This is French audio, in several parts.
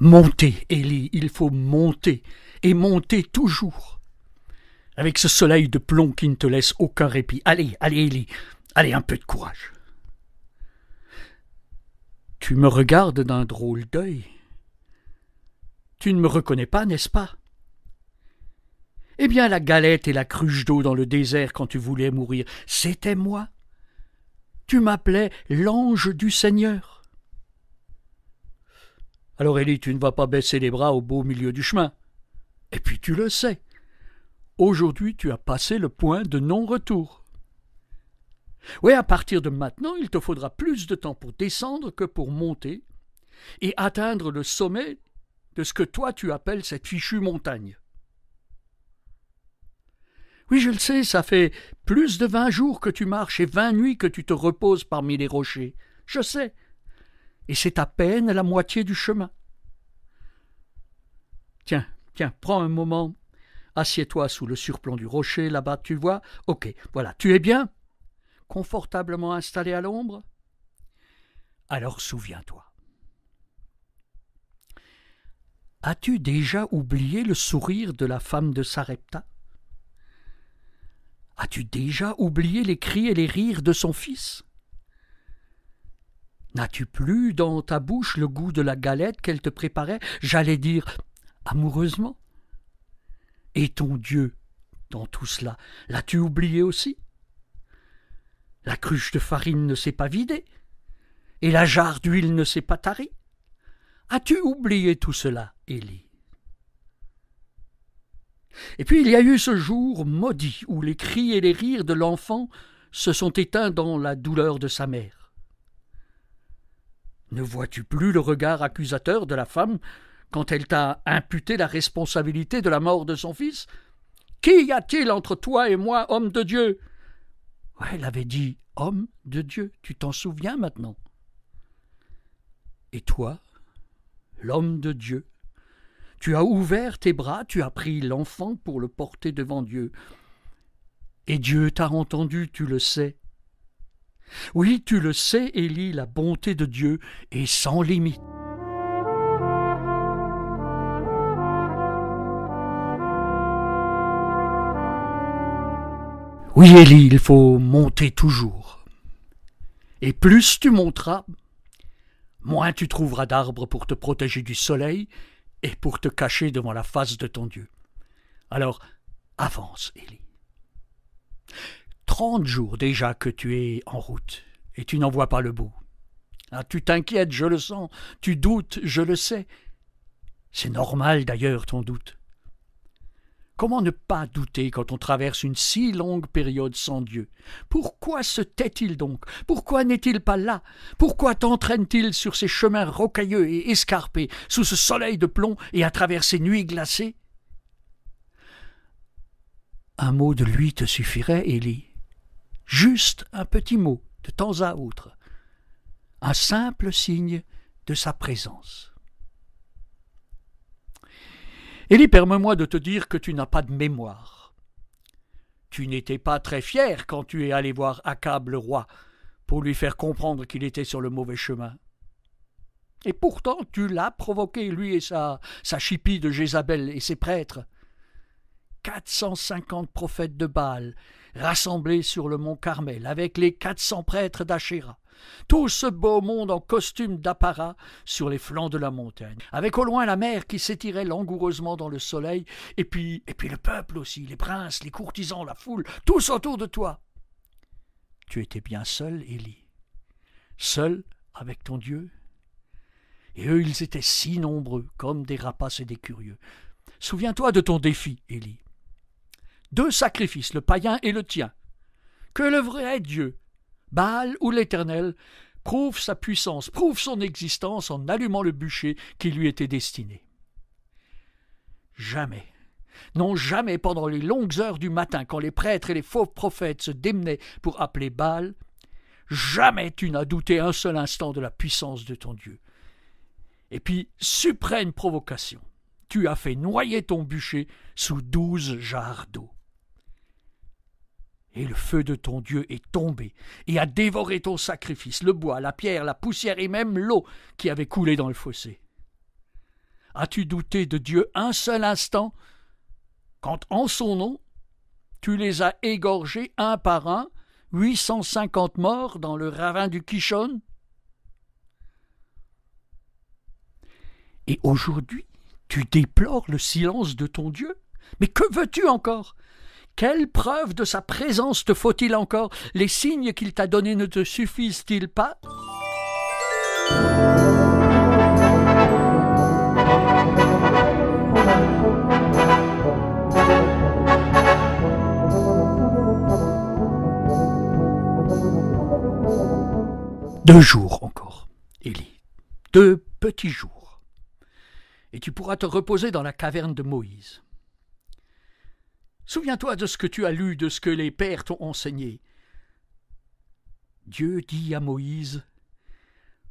Montez, Élie, il faut monter, et monter toujours. Avec ce soleil de plomb qui ne te laisse aucun répit. Allez, allez, Élie, allez, un peu de courage. Tu me regardes d'un drôle d'œil. Tu ne me reconnais pas, n'est-ce pas eh bien, la galette et la cruche d'eau dans le désert quand tu voulais mourir, c'était moi. Tu m'appelais l'ange du Seigneur. Alors Elie, tu ne vas pas baisser les bras au beau milieu du chemin. Et puis tu le sais. Aujourd'hui, tu as passé le point de non-retour. Oui, à partir de maintenant, il te faudra plus de temps pour descendre que pour monter et atteindre le sommet de ce que toi tu appelles cette fichue montagne. Oui, je le sais, ça fait plus de vingt jours que tu marches et vingt nuits que tu te reposes parmi les rochers. Je sais, et c'est à peine la moitié du chemin. Tiens, tiens, prends un moment, assieds-toi sous le surplomb du rocher, là-bas, tu vois. Ok, voilà, tu es bien Confortablement installé à l'ombre Alors souviens-toi. As-tu déjà oublié le sourire de la femme de Sarepta As-tu déjà oublié les cris et les rires de son fils N'as-tu plus dans ta bouche le goût de la galette qu'elle te préparait, j'allais dire amoureusement Et ton Dieu, dans tout cela, l'as-tu oublié aussi La cruche de farine ne s'est pas vidée, et la jarre d'huile ne s'est pas tarie. As-tu oublié tout cela, Élie et puis il y a eu ce jour maudit où les cris et les rires de l'enfant se sont éteints dans la douleur de sa mère. Ne vois-tu plus le regard accusateur de la femme quand elle t'a imputé la responsabilité de la mort de son fils Qu'y a-t-il entre toi et moi, homme de Dieu Elle avait dit homme de Dieu, tu t'en souviens maintenant Et toi, l'homme de Dieu, tu as ouvert tes bras, tu as pris l'enfant pour le porter devant Dieu. Et Dieu t'a entendu, tu le sais. Oui, tu le sais, Élie, la bonté de Dieu est sans limite. Oui, Élie, il faut monter toujours. Et plus tu monteras, moins tu trouveras d'arbres pour te protéger du soleil et pour te cacher devant la face de ton Dieu. Alors, avance, Élie. Trente jours déjà que tu es en route, et tu n'en vois pas le bout. Ah, tu t'inquiètes, je le sens, tu doutes, je le sais. C'est normal d'ailleurs ton doute. Comment ne pas douter quand on traverse une si longue période sans Dieu Pourquoi se tait-il donc Pourquoi n'est-il pas là Pourquoi t'entraîne-t-il sur ces chemins rocailleux et escarpés, sous ce soleil de plomb et à travers ces nuits glacées Un mot de lui te suffirait, Élie juste un petit mot de temps à autre, un simple signe de sa présence. Élie, permets-moi de te dire que tu n'as pas de mémoire. Tu n'étais pas très fier quand tu es allé voir Akab le roi pour lui faire comprendre qu'il était sur le mauvais chemin. Et pourtant tu l'as provoqué, lui et sa, sa chipie de Jézabel et ses prêtres cinquante prophètes de Baal, rassemblés sur le mont Carmel, avec les quatre cents prêtres d'Achéra. Tout ce beau monde en costume d'apparat sur les flancs de la montagne, avec au loin la mer qui s'étirait langoureusement dans le soleil, et puis, et puis le peuple aussi, les princes, les courtisans, la foule, tous autour de toi. Tu étais bien seul, Élie, seul avec ton Dieu. Et eux, ils étaient si nombreux, comme des rapaces et des curieux. Souviens-toi de ton défi, Élie deux sacrifices, le païen et le tien. Que le vrai Dieu, Baal ou l'Éternel, prouve sa puissance, prouve son existence en allumant le bûcher qui lui était destiné. Jamais, non jamais pendant les longues heures du matin, quand les prêtres et les faux prophètes se démenaient pour appeler Baal, jamais tu n'as douté un seul instant de la puissance de ton Dieu. Et puis, suprême provocation, tu as fait noyer ton bûcher sous douze jarres d'eau. Et le feu de ton Dieu est tombé et a dévoré ton sacrifice, le bois, la pierre, la poussière et même l'eau qui avait coulé dans le fossé. As-tu douté de Dieu un seul instant quand, en son nom, tu les as égorgés un par un, huit cent cinquante morts dans le ravin du Kishon Et aujourd'hui, tu déplores le silence de ton Dieu Mais que veux-tu encore quelle preuve de sa présence te faut-il encore Les signes qu'il t'a donnés ne te suffisent-ils pas Deux jours encore, Élie. Deux petits jours. Et tu pourras te reposer dans la caverne de Moïse. Souviens-toi de ce que tu as lu, de ce que les pères t'ont enseigné. Dieu dit à Moïse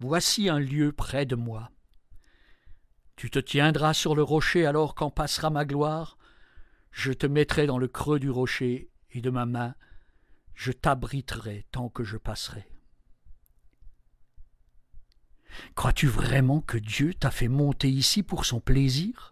Voici un lieu près de moi. Tu te tiendras sur le rocher alors qu'en passera ma gloire. Je te mettrai dans le creux du rocher, et de ma main, je t'abriterai tant que je passerai. Crois-tu vraiment que Dieu t'a fait monter ici pour son plaisir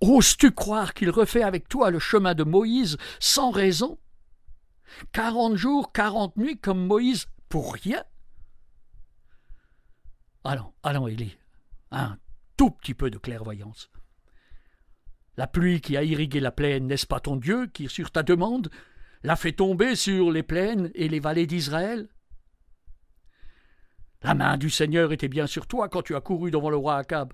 Oses-tu croire qu'il refait avec toi le chemin de Moïse sans raison Quarante jours, quarante nuits comme Moïse, pour rien Allons, allons, Élie, un tout petit peu de clairvoyance. La pluie qui a irrigué la plaine, n'est-ce pas ton Dieu qui, sur ta demande, l'a fait tomber sur les plaines et les vallées d'Israël La main du Seigneur était bien sur toi quand tu as couru devant le roi Achab.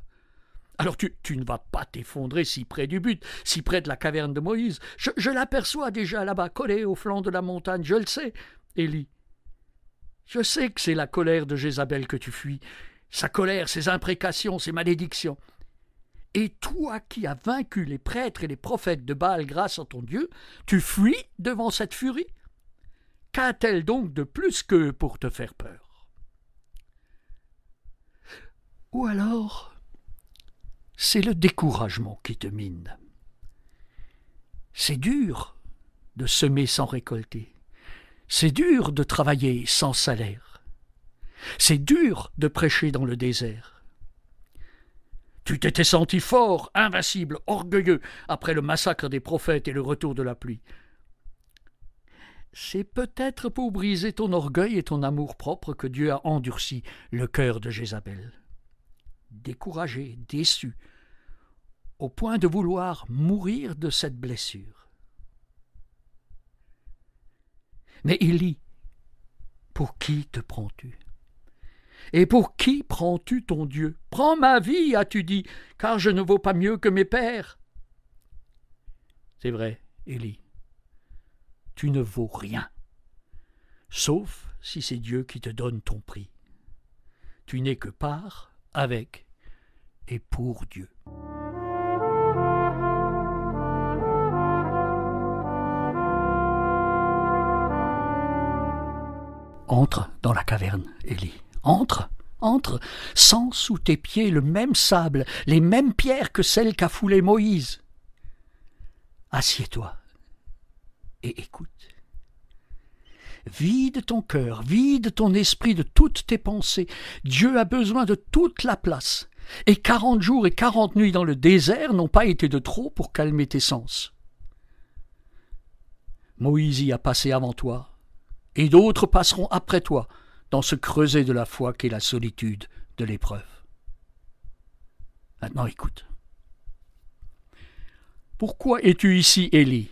Alors tu, ne vas pas t'effondrer si près du but, si près de la caverne de Moïse. Je, je l'aperçois déjà là-bas, collé au flanc de la montagne, je le sais. Élie, je sais que c'est la colère de Jézabel que tu fuis, sa colère, ses imprécations, ses malédictions. Et toi qui as vaincu les prêtres et les prophètes de Baal grâce à ton Dieu, tu fuis devant cette furie Qu'a-t-elle donc de plus qu'eux pour te faire peur Ou alors c'est le découragement qui te mine. C'est dur de semer sans récolter. C'est dur de travailler sans salaire. C'est dur de prêcher dans le désert. Tu t'étais senti fort, invincible, orgueilleux après le massacre des prophètes et le retour de la pluie. C'est peut-être pour briser ton orgueil et ton amour-propre que Dieu a endurci le cœur de Jézabel. Découragé, déçu, au point de vouloir mourir de cette blessure. Mais Élie, Pour qui te prends-tu Et pour qui prends-tu ton Dieu Prends ma vie, as-tu dit, car je ne vaux pas mieux que mes pères. C'est vrai, Élie, tu ne vaux rien, sauf si c'est Dieu qui te donne ton prix. Tu n'es que par, avec et pour Dieu. Entre dans la caverne, Élie. Entre, entre. Sens sous tes pieds le même sable, les mêmes pierres que celles qu'a foulées Moïse. Assieds-toi et écoute. Vide ton cœur, vide ton esprit de toutes tes pensées. Dieu a besoin de toute la place. Et quarante jours et quarante nuits dans le désert n'ont pas été de trop pour calmer tes sens. Moïse y a passé avant toi, et d'autres passeront après toi dans ce creuset de la foi qu'est la solitude de l'épreuve. Maintenant écoute. Pourquoi es-tu ici, Élie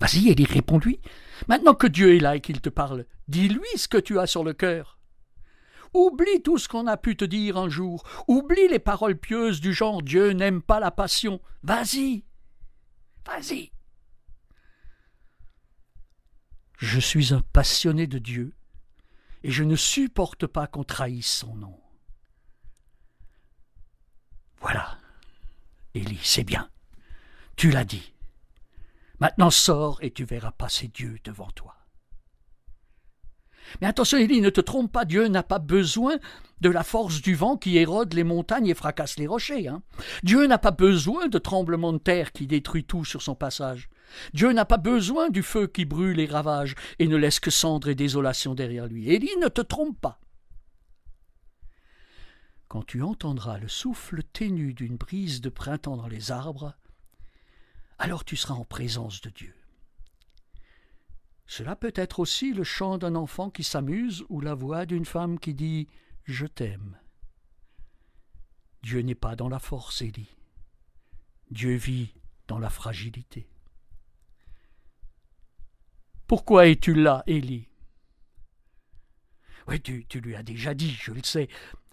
Vas-y, Élie, réponds-lui. Maintenant que Dieu est là et qu'il te parle, dis-lui ce que tu as sur le cœur. Oublie tout ce qu'on a pu te dire un jour. Oublie les paroles pieuses du genre Dieu n'aime pas la passion. Vas-y. Vas-y. Je suis un passionné de Dieu, et je ne supporte pas qu'on trahisse son nom. Voilà, Élie, c'est bien. Tu l'as dit. Maintenant sors et tu verras passer Dieu devant toi. Mais attention, Élie, ne te trompe pas, Dieu n'a pas besoin de la force du vent qui érode les montagnes et fracasse les rochers. Hein. Dieu n'a pas besoin de tremblements de terre qui détruit tout sur son passage. Dieu n'a pas besoin du feu qui brûle et ravage et ne laisse que cendre et désolation derrière lui. Élie ne te trompe pas. Quand tu entendras le souffle ténu d'une brise de printemps dans les arbres, alors tu seras en présence de Dieu. Cela peut être aussi le chant d'un enfant qui s'amuse ou la voix d'une femme qui dit Je t'aime. Dieu n'est pas dans la force, Élie. Dieu vit dans la fragilité. Pourquoi es-tu là, Élie Oui, tu, tu lui as déjà dit, je le sais,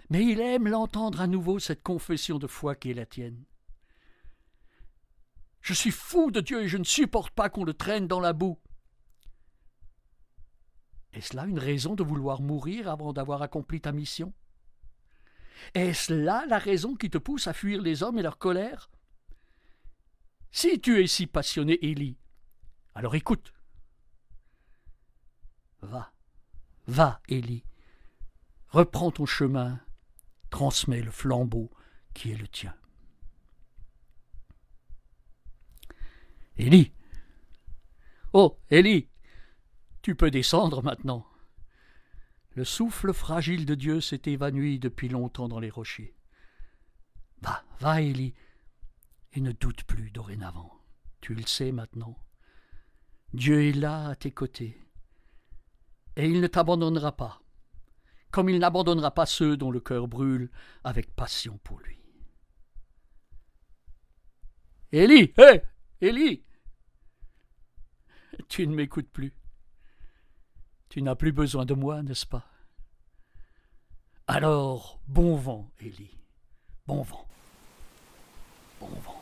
mais il aime l'entendre à nouveau, cette confession de foi qui est la tienne. Je suis fou de Dieu et je ne supporte pas qu'on le traîne dans la boue. Est-ce là une raison de vouloir mourir avant d'avoir accompli ta mission Est-ce là la raison qui te pousse à fuir les hommes et leur colère Si tu es si passionné, Élie, alors écoute. Va, va, Élie, reprends ton chemin, transmets le flambeau qui est le tien. Élie Oh, Élie Tu peux descendre maintenant. Le souffle fragile de Dieu s'est évanoui depuis longtemps dans les rochers. Va, va, Élie, et ne doute plus dorénavant. Tu le sais maintenant. Dieu est là à tes côtés et il ne t'abandonnera pas, comme il n'abandonnera pas ceux dont le cœur brûle avec passion pour lui. Élie, hé, hey, Tu ne m'écoutes plus. Tu n'as plus besoin de moi, n'est-ce pas Alors, bon vent, Élie. Bon vent. Bon vent.